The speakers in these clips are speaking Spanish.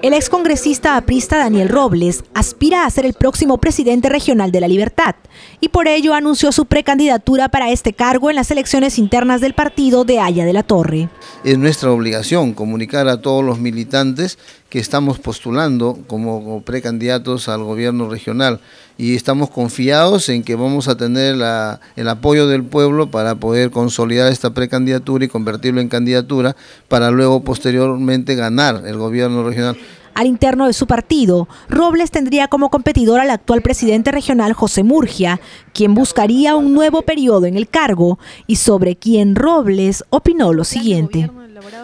El excongresista aprista Daniel Robles aspira a ser el próximo presidente regional de la Libertad y por ello anunció su precandidatura para este cargo en las elecciones internas del partido de Haya de la Torre. Es nuestra obligación comunicar a todos los militantes que estamos postulando como precandidatos al gobierno regional y estamos confiados en que vamos a tener el apoyo del pueblo para poder consolidar esta precandidatura y convertirlo en candidatura para luego posteriormente ganar el gobierno regional. Al interno de su partido, Robles tendría como competidor al actual presidente regional José Murgia, quien buscaría un nuevo periodo en el cargo y sobre quien Robles opinó lo siguiente.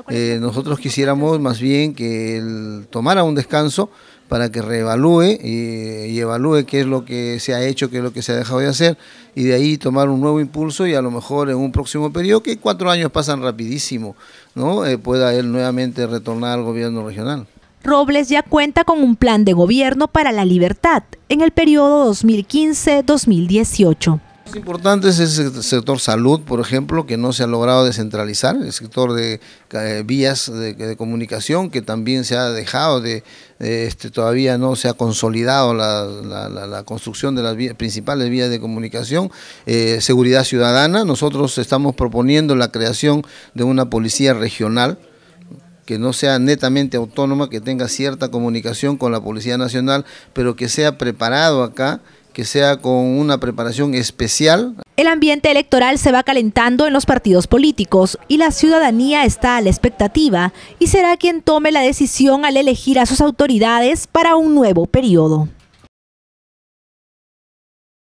Eh, nosotros quisiéramos más bien que él tomara un descanso para que reevalúe eh, y, evalúe qué es lo que se ha hecho, qué es lo que se ha dejado de hacer, y de ahí tomar un nuevo impulso y a lo mejor en un próximo periodo, que cuatro años pasan rapidísimo, ¿no? Eh, pueda él nuevamente retornar al gobierno regional. Robles ya cuenta con un plan de gobierno para la libertad en el periodo 2015-2018. Es importante es el sector salud, por ejemplo, que no se ha logrado descentralizar, el sector de eh, vías de, comunicación, que también se ha dejado de, este, todavía no se ha consolidado la, construcción de las principales vías de comunicación, eh, seguridad ciudadana, nosotros estamos proponiendo la creación de una policía regional, que no sea netamente autónoma, que tenga cierta comunicación con la Policía Nacional, pero que sea preparado acá que sea con una preparación especial. El ambiente electoral se va calentando en los partidos políticos y la ciudadanía está a la expectativa y será quien tome la decisión al elegir a sus autoridades para un nuevo periodo.